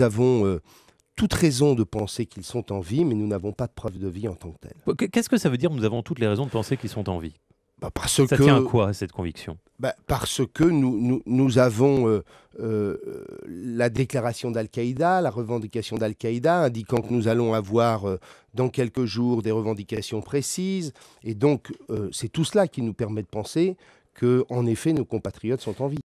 Nous avons toutes euh, toute raison de penser qu'ils sont en vie, mais nous n'avons pas de preuve de vie en tant que telle. Qu'est-ce que ça veut dire Nous avons toutes les raisons de penser qu'ils sont en vie. Bah, parce ça tient à quoi cette conviction bah, Parce que nous, nous, avons euh, euh, la déclaration d'Al-Qaïda, la revendication d'Al-Qaïda, indiquant que nous allons avoir dans quelques jours des revendications précises. Et donc, c'est tout cela qui nous permet de penser que, en effet, nos compatriotes sont en vie.